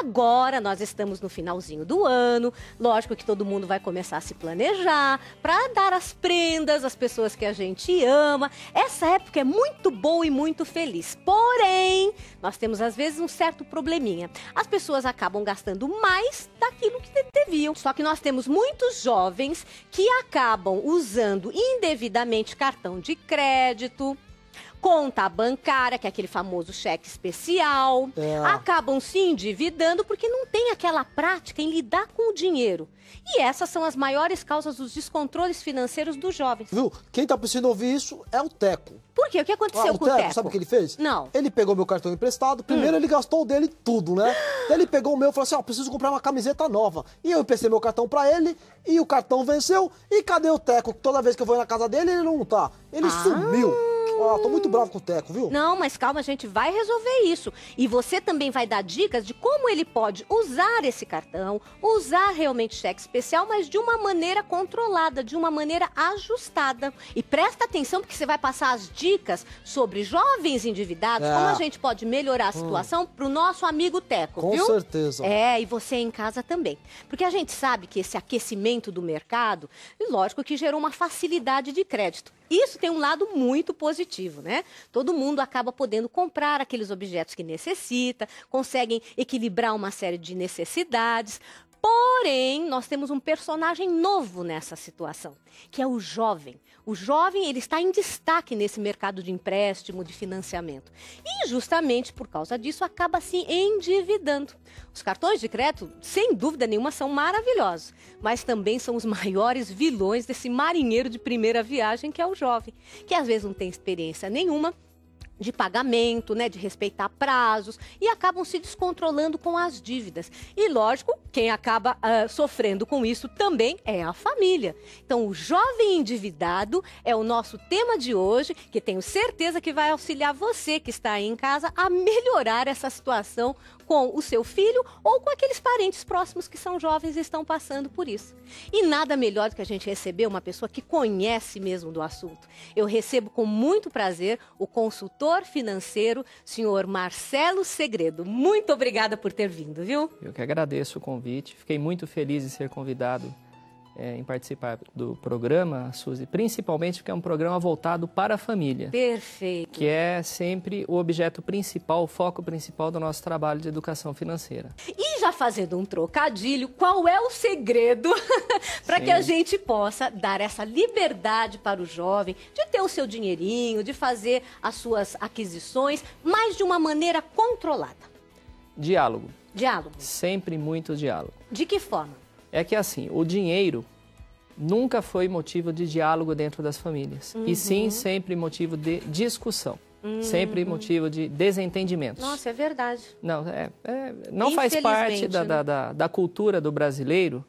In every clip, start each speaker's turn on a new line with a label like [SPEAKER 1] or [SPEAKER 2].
[SPEAKER 1] Agora nós
[SPEAKER 2] estamos no finalzinho do ano, lógico que todo mundo vai começar a se planejar para dar as prendas às pessoas que a gente ama. Essa época é muito boa e muito feliz. Porém, nós temos às vezes um certo probleminha. As pessoas acabam gastando mais daquilo que deviam. Só que nós temos muitos jovens que acabam usando indevidamente cartão de crédito, conta bancária, que é aquele famoso cheque especial, é. acabam se endividando porque não tem aquela prática em lidar com o dinheiro. E essas são as maiores causas dos descontroles financeiros dos jovens.
[SPEAKER 3] Viu? Quem tá precisando ouvir isso é o Teco.
[SPEAKER 2] Por quê? O que aconteceu ah, o com Teco, o Teco? Sabe o
[SPEAKER 3] que ele fez? Não. Ele pegou meu cartão emprestado, primeiro hum. ele gastou o dele tudo, né? ele pegou o meu e falou assim: ó, oh, preciso comprar uma camiseta nova. E eu emprestei meu cartão para ele, e o cartão venceu. E cadê o Teco? Toda vez que eu vou na casa dele, ele não tá. Ele ah. sumiu. Estou ah, tô muito bravo com o Teco, viu?
[SPEAKER 2] Não, mas calma, a gente vai resolver isso. E você também vai dar dicas de como ele pode usar esse cartão, usar realmente cheque especial, mas de uma maneira controlada, de uma maneira ajustada. E presta atenção, porque você vai passar as dicas sobre jovens endividados, é. como a gente pode melhorar a hum. situação hum. pro nosso amigo Teco, com viu? Com certeza. É, e você em casa também. Porque a gente sabe que esse aquecimento do mercado, lógico que gerou uma facilidade de crédito. Isso tem um lado muito positivo, né? Todo mundo acaba podendo comprar aqueles objetos que necessita, conseguem equilibrar uma série de necessidades. Porém, nós temos um personagem novo nessa situação, que é o jovem. O jovem ele está em destaque nesse mercado de empréstimo, de financiamento. E justamente por causa disso acaba se endividando. Os cartões de crédito, sem dúvida nenhuma, são maravilhosos, mas também são os maiores vilões desse marinheiro de primeira viagem que é o jovem, que às vezes não tem experiência nenhuma de pagamento, né, de respeitar prazos e acabam se descontrolando com as dívidas. E lógico, quem acaba uh, sofrendo com isso também é a família. Então, o jovem endividado é o nosso tema de hoje, que tenho certeza que vai auxiliar você que está aí em casa a melhorar essa situação com o seu filho ou com aqueles parentes próximos que são jovens e estão passando por isso. E nada melhor do que a gente receber uma pessoa que conhece mesmo do assunto. Eu recebo com muito prazer o consultor financeiro, senhor Marcelo Segredo. Muito obrigada por ter vindo, viu?
[SPEAKER 1] Eu que agradeço o convite. Fiquei muito feliz em ser convidado é, em participar do programa, Suzy, principalmente porque é um programa voltado para a família.
[SPEAKER 2] Perfeito. Que
[SPEAKER 1] é sempre o objeto principal, o foco principal do nosso trabalho de educação financeira.
[SPEAKER 2] E já fazendo um trocadilho, qual é o segredo para que a gente possa dar essa liberdade para o jovem de ter o seu dinheirinho, de fazer as suas aquisições, mas de uma maneira controlada?
[SPEAKER 1] Diálogo. Diálogo. Sempre muito diálogo. De que forma? é que assim, o dinheiro nunca foi motivo de diálogo dentro das famílias, uhum. e sim uhum. sempre motivo de discussão. Uhum. Sempre motivo de desentendimentos. Nossa, é verdade. Não, é, é não faz parte da, né? da, da, da cultura do brasileiro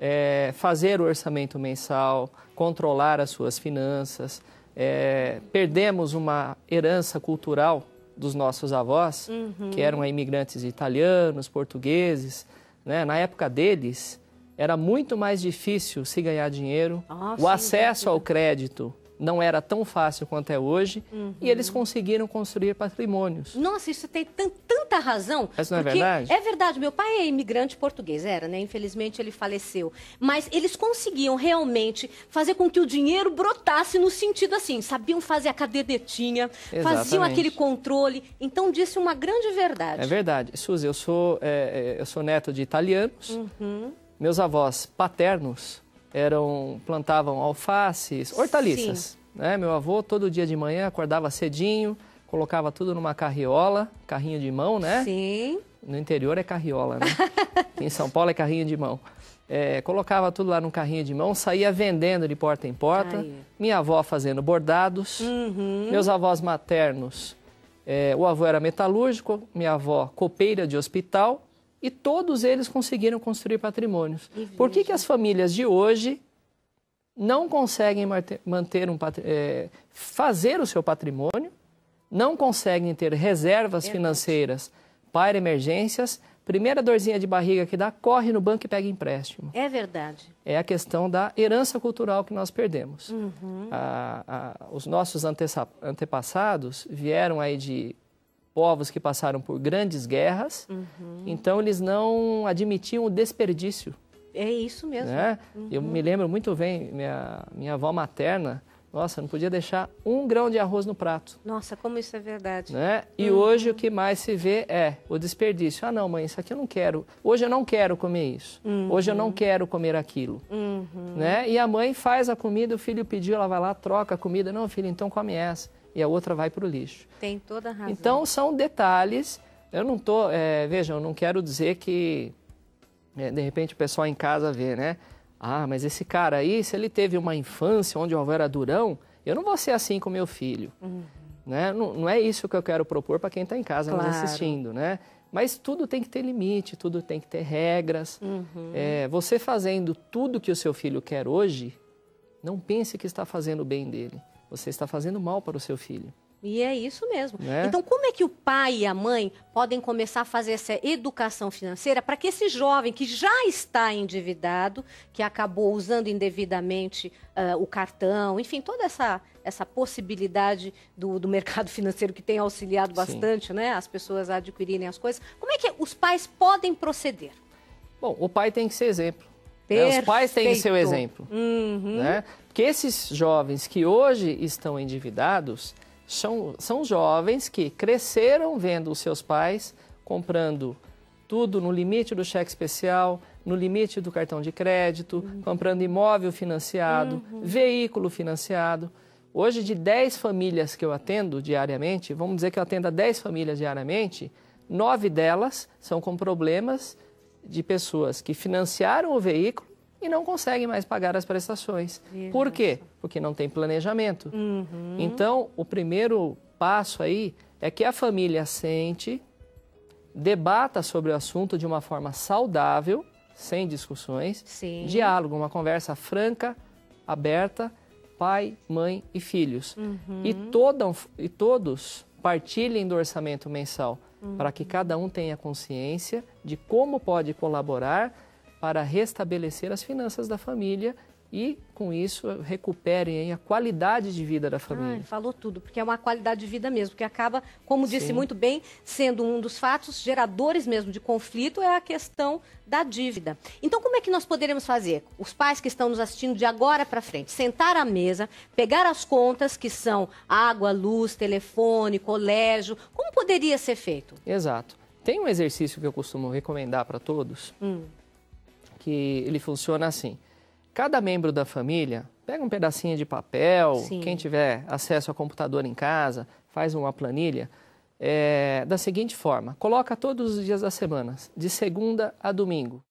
[SPEAKER 1] é, fazer o orçamento mensal, controlar as suas finanças. É, perdemos uma herança cultural dos nossos avós, uhum. que eram imigrantes italianos, portugueses. Né? Na época deles, era muito mais difícil se ganhar dinheiro, ah, o sim, acesso sim. ao crédito não era tão fácil quanto é hoje, uhum. e eles uhum. conseguiram construir patrimônios.
[SPEAKER 2] Nossa, isso tem tanta razão. Mas não é verdade? É verdade, meu pai é imigrante português, era, né? Infelizmente ele faleceu. Mas eles conseguiam realmente fazer com que o dinheiro brotasse no sentido assim, sabiam fazer a cadernetinha, Exatamente. faziam aquele controle. Então disse uma grande verdade. É
[SPEAKER 1] verdade. Suzy, eu sou, é, é eu sou neto de italianos. Uhum meus avós paternos eram plantavam alfaces, hortaliças. Sim. Né? Meu avô todo dia de manhã acordava cedinho, colocava tudo numa carriola, carrinho de mão, né? Sim. No interior é carriola, né? em São Paulo é carrinho de mão. É, colocava tudo lá num carrinho de mão, saía vendendo de porta em porta. Ai. Minha avó fazendo bordados. Uhum. Meus avós maternos, é, o avô era metalúrgico, minha avó copeira de hospital e todos eles conseguiram construir patrimônios. Por que, que as famílias de hoje não conseguem manter um é, fazer o seu patrimônio, não conseguem ter reservas financeiras para emergências? Primeira dorzinha de barriga que dá, corre no banco e pega empréstimo.
[SPEAKER 2] É verdade.
[SPEAKER 1] É a questão da herança cultural que nós perdemos. Uhum. A, a, os nossos antepassados vieram aí de povos que passaram por grandes guerras, uhum. então eles não admitiam o desperdício.
[SPEAKER 2] É isso mesmo. Né? Uhum. Eu me
[SPEAKER 1] uhum. lembro muito bem, minha, minha avó materna, nossa, não podia deixar um grão de arroz no prato. Nossa, como isso é verdade. Né? E uhum. hoje o que mais se vê é o desperdício. Ah, não, mãe, isso aqui eu não quero. Hoje eu não quero comer isso. Uhum. Hoje eu não quero comer aquilo. Uhum. Né? E a mãe faz a comida, o filho pediu, ela vai lá, troca a comida. Não, filho, então come essa e a outra vai para o lixo.
[SPEAKER 2] Tem toda a razão.
[SPEAKER 1] Então são detalhes. Eu não tô, é, vejam, eu não quero dizer que é, de repente o pessoal em casa vê, né? Ah, mas esse cara aí, se ele teve uma infância onde o era durão, eu não vou ser assim com meu filho. Uhum. Né? Não, não, é isso que eu quero propor para quem está em casa claro. nos assistindo, né? Mas tudo tem que ter limite, tudo tem que ter regras. Uhum. É, você fazendo tudo que o seu filho quer hoje, não pense que está fazendo o bem dele. Você está fazendo mal para o seu filho.
[SPEAKER 2] E é isso mesmo. Né? Então, como é que o pai e a mãe podem começar a fazer essa educação financeira para que esse jovem que já está endividado, que acabou usando indevidamente uh, o cartão, enfim, toda essa, essa possibilidade do, do mercado financeiro que tem auxiliado bastante né, as pessoas a adquirirem as coisas, como é que os pais podem proceder?
[SPEAKER 1] Bom, o pai tem que ser exemplo. Né? Os pais têm que ser o exemplo. Uhum. Né? que esses jovens que hoje estão endividados são, são jovens que cresceram vendo os seus pais comprando tudo no limite do cheque especial, no limite do cartão de crédito, uhum. comprando imóvel financiado, uhum. veículo financiado. Hoje, de 10 famílias que eu atendo diariamente, vamos dizer que eu atendo a 10 famílias diariamente, nove delas são com problemas de pessoas que financiaram o veículo e não conseguem mais pagar as prestações. Isso. Por quê? Porque não tem planejamento. Uhum. Então, o primeiro passo aí é que a família sente, debata sobre o assunto de uma forma saudável, sem discussões, Sim. diálogo, uma conversa franca, aberta, pai, mãe e filhos. Uhum. E, toda, e todos partilhem do orçamento mensal, uhum. para que uhum. cada um tenha consciência de como pode colaborar para restabelecer as finanças da família e, com isso, recuperem hein, a qualidade de vida da família. Ah,
[SPEAKER 2] falou tudo, porque é uma qualidade de vida mesmo, que acaba, como disse Sim. muito bem, sendo um dos fatos geradores mesmo de conflito, é a questão da dívida. Então, como é que nós poderemos fazer? Os pais que estão nos assistindo de agora para frente, sentar à mesa, pegar as contas, que são água, luz, telefone, colégio,
[SPEAKER 1] como poderia ser feito? Exato. Tem um exercício que eu costumo recomendar para todos, hum que ele funciona assim. Cada membro da família pega um pedacinho de papel, Sim. quem tiver acesso a computador em casa, faz uma planilha é, da seguinte forma: coloca todos os dias da semana, de segunda a domingo.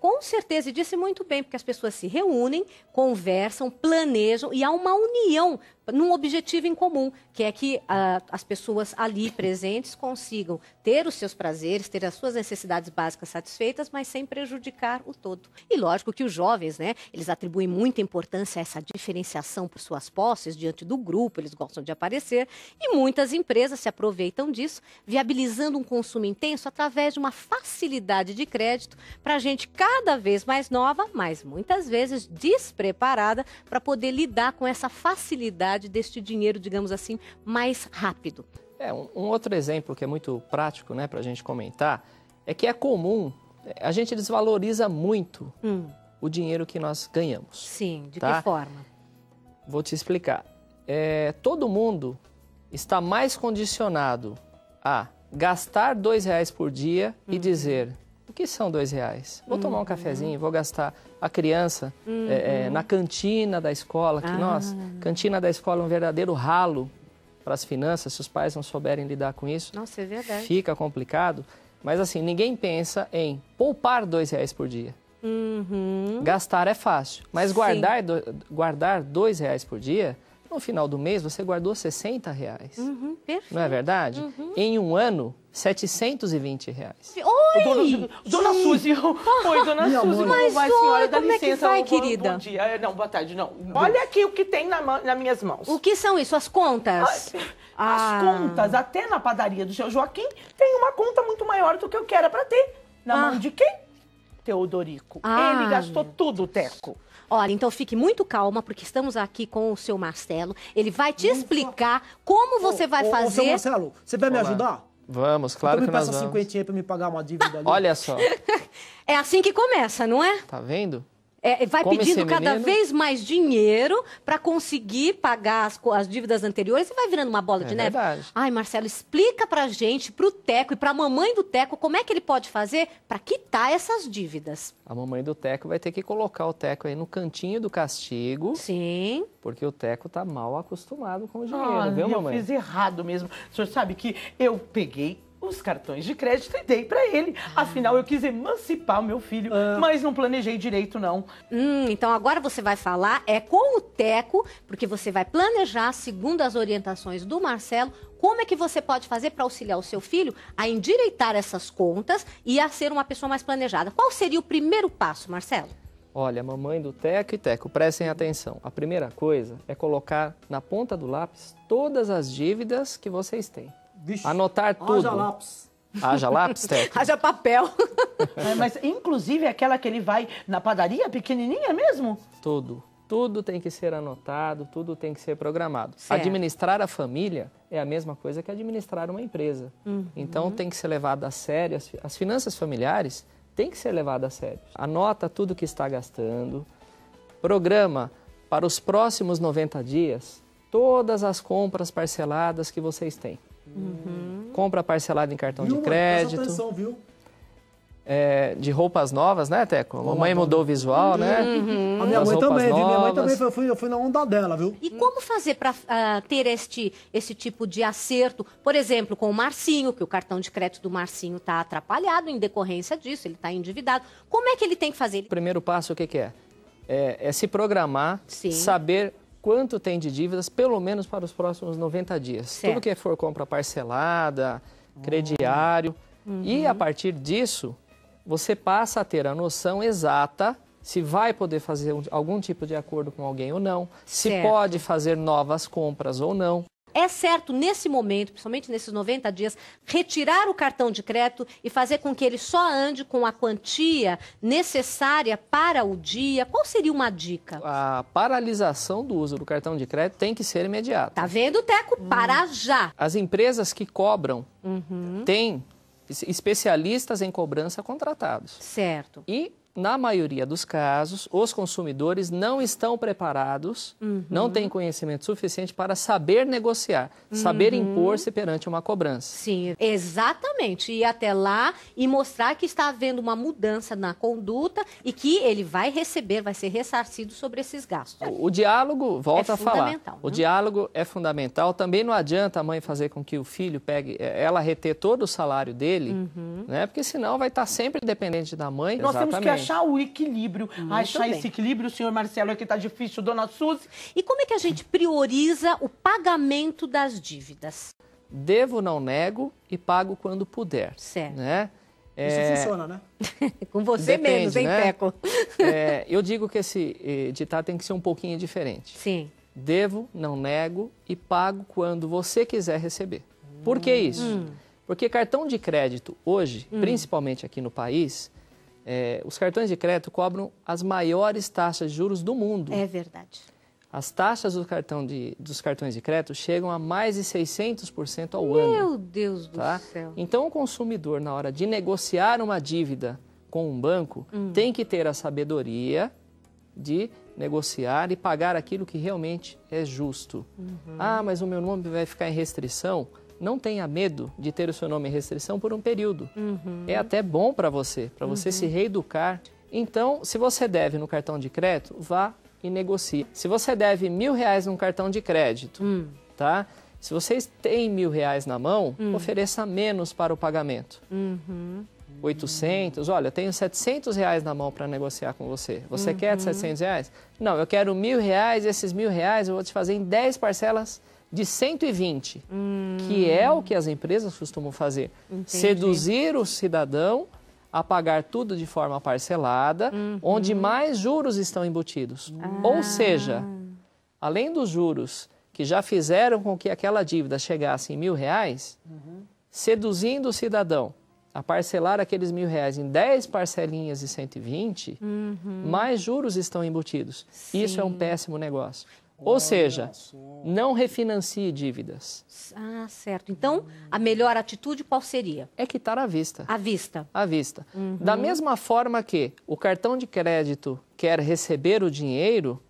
[SPEAKER 2] Com certeza, e disse muito bem, porque as pessoas se reúnem, conversam, planejam e há uma união num objetivo em comum, que é que ah, as pessoas ali presentes consigam ter os seus prazeres, ter as suas necessidades básicas satisfeitas, mas sem prejudicar o todo. E lógico que os jovens, né, eles atribuem muita importância a essa diferenciação por suas posses diante do grupo, eles gostam de aparecer, e muitas empresas se aproveitam disso, viabilizando um consumo intenso através de uma facilidade de crédito para gente cada vez mais nova, mas muitas vezes despreparada para poder lidar com essa facilidade rentabilidade deste dinheiro, digamos assim, mais rápido.
[SPEAKER 1] É, um, um outro exemplo que é muito prático né, para a gente comentar é que é comum, a gente desvaloriza muito hum. o dinheiro que nós ganhamos. Sim, de tá? que forma? Vou te explicar. É, todo mundo está mais condicionado a gastar dois reais por dia hum. e uhum. dizer que são dois reais? Vou uhum. tomar um uhum. cafezinho, vou gastar a criança uhum. é, é, na cantina da escola, que ah. nós, cantina da escola é um verdadeiro ralo para as finanças, se os pais não souberem lidar com isso. Nossa, é verdade. Fica complicado. Mas assim, ninguém pensa em poupar dois reais por dia. Uhum. Gastar é fácil, mas guardar, do, guardar dois reais por dia, no final do mês você guardou 60 reais. Uhum, não é verdade? Uhum. Em um ano, 720 reais.
[SPEAKER 3] Oi! Dona, dona Suzy, oi, dona Meu Suzy, como vai, senhora? Dá como licença. É que vai, querida? Bom dia, é, não, boa tarde, não. Olha aqui o que tem na, nas minhas mãos. O que são isso? As contas? ah. As contas, até na padaria do seu Joaquim, tem uma conta muito maior do que eu quero para ter. Na ah. mão de quem?
[SPEAKER 2] Teodorico. Ah. Ele gastou tudo, Teco. Olha, então fique muito calma, porque estamos aqui com o seu Marcelo. Ele vai te explicar como você vai fazer. Ô, ô seu Marcelo, você vai Olá.
[SPEAKER 1] me ajudar? Vamos, então claro que nós vamos. me passa cinquentinha
[SPEAKER 3] para me pagar uma
[SPEAKER 2] dívida ali? Olha só. é assim que começa, não é?
[SPEAKER 1] Tá vendo?
[SPEAKER 2] é, vai Come pedindo cada vez mais dinheiro para conseguir pagar as, as, dívidas anteriores e vai virando uma bola é de neve. Verdade. Ai, Marcelo, explica para gente, para o Teco e para a mamãe do Teco, como é que ele pode fazer para quitar essas dívidas.
[SPEAKER 1] A mamãe do Teco vai ter que colocar o Teco aí no cantinho do castigo. Sim. Porque o Teco tá mal acostumado com o dinheiro, ah, viu, mamãe? Eu fiz
[SPEAKER 3] errado mesmo. O senhor sabe que eu peguei os cartões de crédito e dei para ele. Ah. Afinal, eu quis emancipar o meu filho, ah. mas
[SPEAKER 2] não planejei direito, não. Hum, então agora você vai falar, é com o Teco, porque você vai planejar, segundo as orientações do Marcelo, como é que você pode fazer para auxiliar o seu filho a endireitar essas contas e a ser uma pessoa mais planejada. Qual seria o primeiro passo, Marcelo?
[SPEAKER 1] Olha, mamãe do Teco e Teco, prestem atenção. A primeira coisa é colocar na ponta do lápis todas as dívidas que vocês têm. Vixe. Anotar tudo. Haja lápis. Haja lápis, Teco? Haja papel. É, mas, inclusive,
[SPEAKER 3] é aquela que ele vai na padaria, pequenininha mesmo?
[SPEAKER 1] Tudo. Tudo tem que ser anotado, tudo tem que ser programado. Certo. Administrar a família é a mesma coisa que administrar uma empresa. Uhum. Então, tem que ser levado a sério. As, as finanças familiares têm que ser levadas a sério. Anota tudo que está gastando. Programa para os próximos 90 dias todas as compras parceladas que vocês têm.
[SPEAKER 2] Uhum.
[SPEAKER 1] Compra parcelada em cartão de crédito. atenção, viu? É, de roupas novas, né, Teco? A Mamãe mudou o visual, né? Uhum. A minha mãe também, Minha mãe também,
[SPEAKER 3] eu fui, na onda dela,
[SPEAKER 2] viu? E como fazer para uh, ah, ter este, esse tipo de acerto, por exemplo, com o Marcinho, que o cartão de crédito do Marcinho está atrapalhado em decorrência disso, ele está endividado. Como
[SPEAKER 1] é que ele tem que fazer? O primeiro passo, o que, que é? é? é se programar, Sim. saber quanto tem de dívidas, pelo menos para os próximos 90 dias. Certo. Tudo que for compra parcelada, crediário. Uhum. E a uhum. partir disso, você passa a ter a noção exata se vai poder fazer algum tipo de acordo com alguém ou não, certo. se pode fazer novas compras ou não
[SPEAKER 2] é certo, nesse momento, principalmente nesses 90 dias, retirar o cartão de crédito e fazer com que ele só ande com a quantia
[SPEAKER 1] necessária para o dia? Qual seria uma dica? A paralisação do uso do cartão de crédito tem que ser imediata. Tá vendo, Teco? Hum. Para já. As empresas que cobram uhum. têm especialistas em cobrança contratados.
[SPEAKER 2] Certo.
[SPEAKER 1] E na maioria dos casos, os consumidores não estão preparados, uhum. não têm uhum. conhecimento suficiente para saber negociar, uhum. saber impor-se perante uma cobrança. Sim,
[SPEAKER 2] exatamente. Ir até lá e mostrar que está havendo uma mudança na conduta e que ele vai receber, vai ser ressarcido sobre esses gastos.
[SPEAKER 1] O, o diálogo, volta é a falar. O né? diálogo é fundamental. Também não adianta a mãe fazer com que o filho pegue, é, ela reter todo o salário dele, uhum. né? Porque senão vai estar sempre dependente da mãe. Nós exatamente achar
[SPEAKER 3] o equilíbrio. Muito achar bem. esse equilíbrio, senhor Marcelo, é que está difícil, dona Suzy. E como é
[SPEAKER 1] que a gente prioriza o pagamento das dívidas? Devo, não nego e pago quando puder. Certo. Né? Isso é, funciona, né? Com você Depende, menos, hein, né? Peco? é, eu digo que esse eh, ditado tem que ser um pouquinho diferente. Sim. Devo, não nego e pago quando você quiser receber. Hum. Por que hum. isso? Hum. Porque cartão de crédito hoje, hum. principalmente aqui no país, é, os cartões de crédito cobram as maiores taxas de juros do mundo. É verdade. As taxas do cartão de, dos cartões de crédito chegam a mais de 600% ao Meu ano. Meu Deus tá? do céu. Então, o consumidor, na hora de negociar uma dívida com um banco, hum. tem que ter a sabedoria de negociar e pagar aquilo que realmente é justo. Uhum. Ah, mas o meu nome vai ficar em restrição? não tenha medo de ter o seu nome em restrição por um período. Uhum. É até bom para você, para você uhum. se reeducar. Então, se você deve no cartão de crédito, vá e negocie. Se você deve mil reais num cartão de crédito, uhum. tá? Se vocês têm mil reais na mão, hum. ofereça menos para o pagamento. Uhum. 800, olha, tenho 700 reais na mão para negociar com você. Você quer 700 uhum. reais? Não, eu quero mil reais, esses mil reais eu vou te fazer em 10 parcelas de 120, hum. que é o que as empresas costumam fazer. Entendi. Seduzir o cidadão a pagar tudo de forma parcelada, uhum. onde mais juros estão embutidos. Ah. Ou seja, além dos juros que já fizeram com que aquela dívida chegasse em mil reais, uhum. seduzindo o cidadão a parcelar aqueles mil reais em 10 parcelinhas de 120, uhum. mais juros estão embutidos. Sim. Isso é um péssimo negócio. Ou seja, não refinancie dívidas.
[SPEAKER 2] Ah, certo. Então, a melhor
[SPEAKER 1] atitude qual seria? É quitar à vista. À vista. À vista. Uhum. Da mesma forma que o cartão de crédito quer receber o dinheiro,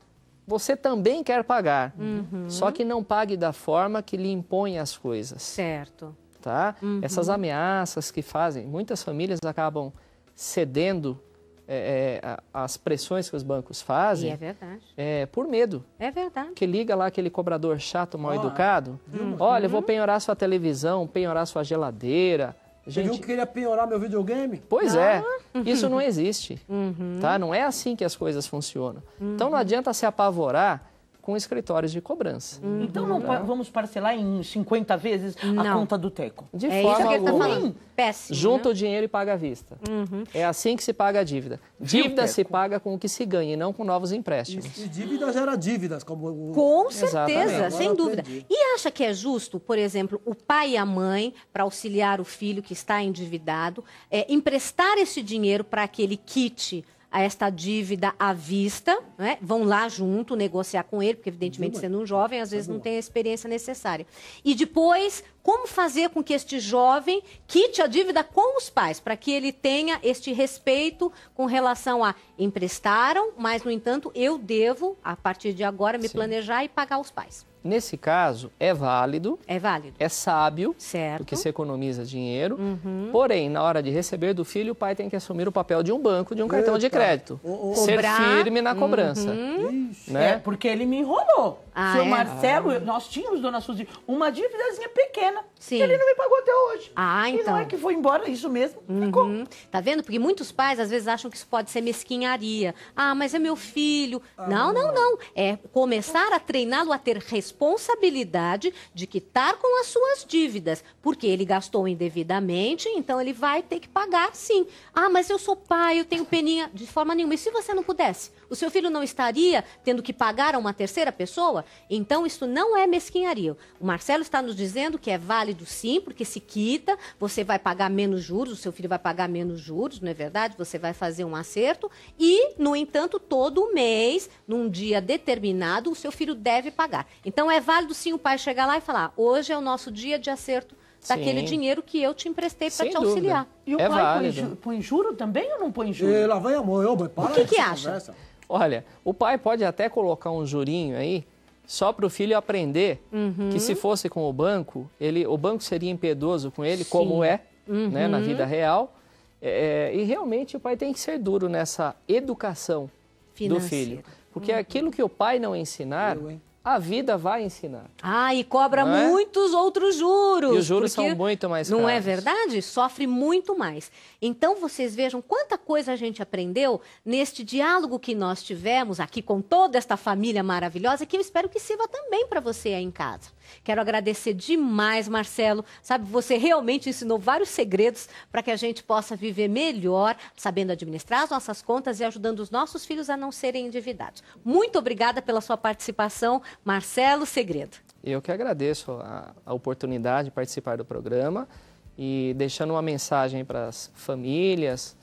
[SPEAKER 1] você também quer pagar. Uhum. Só que não pague da forma que lhe impõe as coisas. Certo. Tá? Uhum. Essas ameaças que fazem, muitas famílias acabam cedendo é, é, as pressões que os bancos fazem. E é verdade. É, por medo. É verdade. Que liga lá aquele cobrador chato, mal oh, educado. Olha, vou uhum. penhorar sua televisão, penhorar sua geladeira. Gente... Você viu que queria penhorar meu videogame? Pois é, ah. é. Isso não existe. Uhum. Tá? Não é assim que as coisas funcionam. Então, uhum. Então não adianta se apavorar com escritórios de cobrança. Uhum. Então não vamos
[SPEAKER 3] parcelar em 50 vezes não. a conta do Teco. De é forma isso que ele Tá falando. Péssimo. Junta né? o
[SPEAKER 1] dinheiro e paga à vista. Uhum. É assim que se paga a dívida. Dívida se paga com o que se ganha e não com novos empréstimos.
[SPEAKER 3] E, e dívida gera dívidas, como o...
[SPEAKER 1] Com certeza, sem dúvida. E
[SPEAKER 2] acha que é justo, por exemplo, o pai e a mãe, para auxiliar o filho que está endividado, é, emprestar esse dinheiro para aquele kit? a esta dívida à vista, né? vão lá junto negociar com ele, porque evidentemente tá sendo um jovem, às tá vezes não tem a experiência necessária. E depois, como fazer com que este jovem quite a dívida com os pais, para que ele tenha este respeito com relação a emprestaram, mas, no entanto, eu devo, a partir de agora, me Sim. planejar e pagar os pais.
[SPEAKER 1] Nesse caso, é válido. É válido. É sábio. Certo. Porque se economiza dinheiro. Uhum. Porém, na hora de receber do filho, o pai tem que assumir o papel de um banco, de um é, cartão Eita. de tá. crédito. Ser Cobrar. firme na uhum. cobrança. Uhum né? É, porque ele me enrolou.
[SPEAKER 3] Ah, Seu é? Marcelo, ah. nós tínhamos, dona Suzy, uma dívidazinha pequena. Sim. Que ele não me pagou até hoje.
[SPEAKER 2] Ah, então. E não é então. que foi embora, isso mesmo. Uhum. Ficou. Tá vendo? Porque muitos pais, às vezes, acham que isso pode ser mesquinharia. Ah, mas é meu filho. Ah. Não, não, não. É começar a treiná-lo a ter responsabilidade de quitar com as suas dívidas. Porque ele gastou indevidamente, então ele vai ter que pagar, sim. Ah, mas eu sou pai, eu tenho peninha. De forma nenhuma. E se você não pudesse? O seu filho não estaria tendo que pagar a uma terceira pessoa? Então, isso não é mesquinharia. O Marcelo está nos dizendo que é válido sim, porque se quita, você vai pagar menos juros, o seu filho vai pagar menos juros, não é verdade? Você vai fazer um acerto e, no entanto, todo mês, num dia determinado, o seu filho deve pagar. Então, é válido sim o pai chegar lá e falar: hoje é o nosso dia de acerto daquele Sim. dinheiro que eu te emprestei
[SPEAKER 3] para te auxiliar. Dúvida. E o é pai válido. põe, juro também ou não põe juro? E eh, lá
[SPEAKER 1] vai a mão, eu, pai, para. O que, que acha? Conversa. Olha, o pai pode até colocar um jurinho aí só para o filho aprender uhum. que se fosse com o banco, ele, o banco seria impiedoso com ele, Sim. como é uhum. né, na uhum. vida real. É, é, e realmente o pai tem que ser duro nessa educação Financeira. do filho. Porque uhum. aquilo que o pai não ensinar, Eu, a vida vai ensinar. Ah, e cobra é? muitos outros juros. E os juros são muito mais caros. Não é
[SPEAKER 2] verdade? Sofre muito mais. Então, vocês vejam quanta coisa a gente aprendeu neste diálogo que nós tivemos aqui com toda esta família maravilhosa, que eu espero que sirva também para você aí em casa. Quero agradecer demais, Marcelo. Sabe, você realmente ensinou vários segredos para que a gente possa viver melhor, sabendo administrar as nossas contas e ajudando os nossos filhos a não serem endividados. Muito obrigada pela sua participação, Marcelo Segredo.
[SPEAKER 1] Eu que agradeço a, a oportunidade de participar do programa e deixando uma mensagem para as famílias,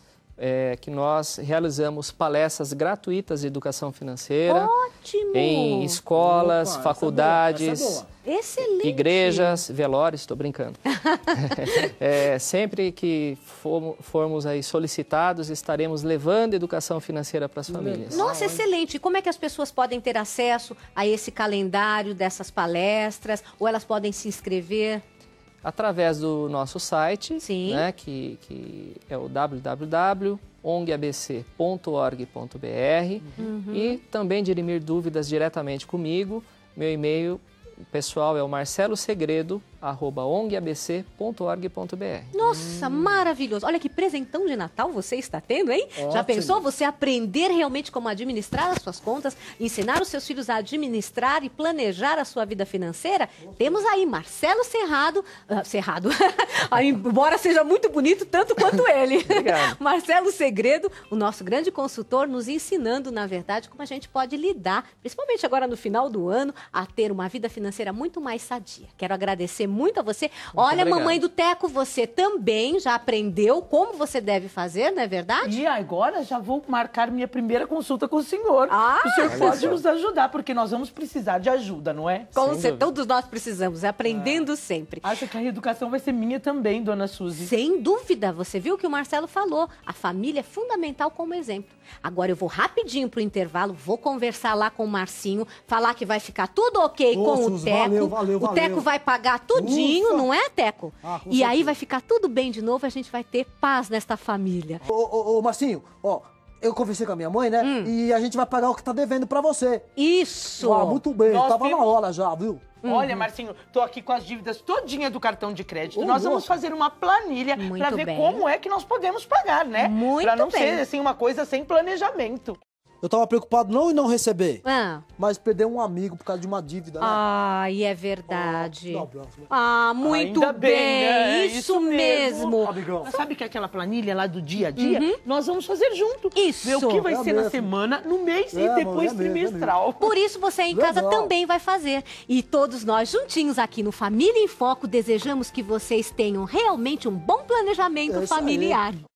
[SPEAKER 1] é, que nós realizamos palestras gratuitas de educação financeira Ótimo! em escolas, Opa, faculdades, essa é boa, essa é boa. igrejas, velórios, estou brincando. é, sempre que formos, formos aí solicitados, estaremos levando educação financeira para as famílias. Nossa,
[SPEAKER 2] excelente! Como é que as pessoas podem ter acesso a esse calendário dessas palestras? Ou elas podem se inscrever?
[SPEAKER 1] através do nosso site, né, que, que, é o www.ongabc.org.br uhum. e também dirimir dúvidas diretamente comigo. Meu e-mail pessoal é o marcelosegredo, ongabc.org.br.
[SPEAKER 2] Nossa, hum. maravilhoso. Olha que presentão de Natal você está tendo, hein? Ótimo. Já pensou você aprender realmente como administrar as suas contas, ensinar os seus filhos a administrar e planejar a sua vida financeira? Nossa. Temos aí Marcelo Cerrado, uh, embora seja muito bonito tanto quanto ele. Marcelo Segredo, o nosso grande consultor, nos ensinando, na verdade, como a gente pode lidar, principalmente agora no final do ano, a ter uma vida financeira muito mais sadia. Quero agradecer muito a você. Muito Olha, obrigado. mamãe do Teco, você também já aprendeu como você deve fazer, não é verdade? E agora já vou
[SPEAKER 3] marcar minha primeira consulta com o senhor. Ah, o senhor pode nos ajudar, porque nós vamos precisar de ajuda, não
[SPEAKER 2] é? Com todos nós precisamos, é aprendendo ah. sempre. Acho que a educação vai ser minha também, dona Suzy. Sem dúvida, você viu o que o Marcelo falou. A família é fundamental como exemplo. Agora eu vou rapidinho pro intervalo, vou conversar lá com o Marcinho, falar que vai ficar tudo ok Ô, com Suzy, o Teco. Valeu, valeu, o Teco vai pagar tudo tudinho, Ufa. não é, Teco? Ah, e certeza. aí vai ficar tudo bem de novo, a gente vai ter paz nesta família. Ô, ô, ô Marcinho, ó, eu conversei com a minha mãe, né? Hum. E a gente vai pagar o que tá devendo pra você. Isso! Ah, muito bem, Nós tava
[SPEAKER 3] na hora já, viu? Uhum. Olha, Marcinho, tô aqui com as dívidas todinha do cartão de crédito. nós vamos fazer uma planilha para ver bem. como é que nós podemos pagar, né? Muito Para não bem. ser assim uma coisa sem
[SPEAKER 2] planejamento.
[SPEAKER 3] Eu tava preocupado não em não receber, ah. mas perder um amigo por causa de uma dívida,
[SPEAKER 2] né? Ai, é verdade. Oh, né? ah, muito Ainda bem. bem né? É isso, Isso, mesmo.
[SPEAKER 3] mesmo. Sabe que aquela planilha lá do dia a dia? Uhum.
[SPEAKER 2] Nós vamos fazer junto. Isso.
[SPEAKER 3] Ver o que vai é ser mesmo. na semana, no mês é, e depois é, é trimestral. Mesmo,
[SPEAKER 2] por isso você em casa Legal. também vai fazer. E todos nós juntinhos aqui no Família em Foco desejamos que vocês tenham
[SPEAKER 1] realmente um bom planejamento é familiar. Aí.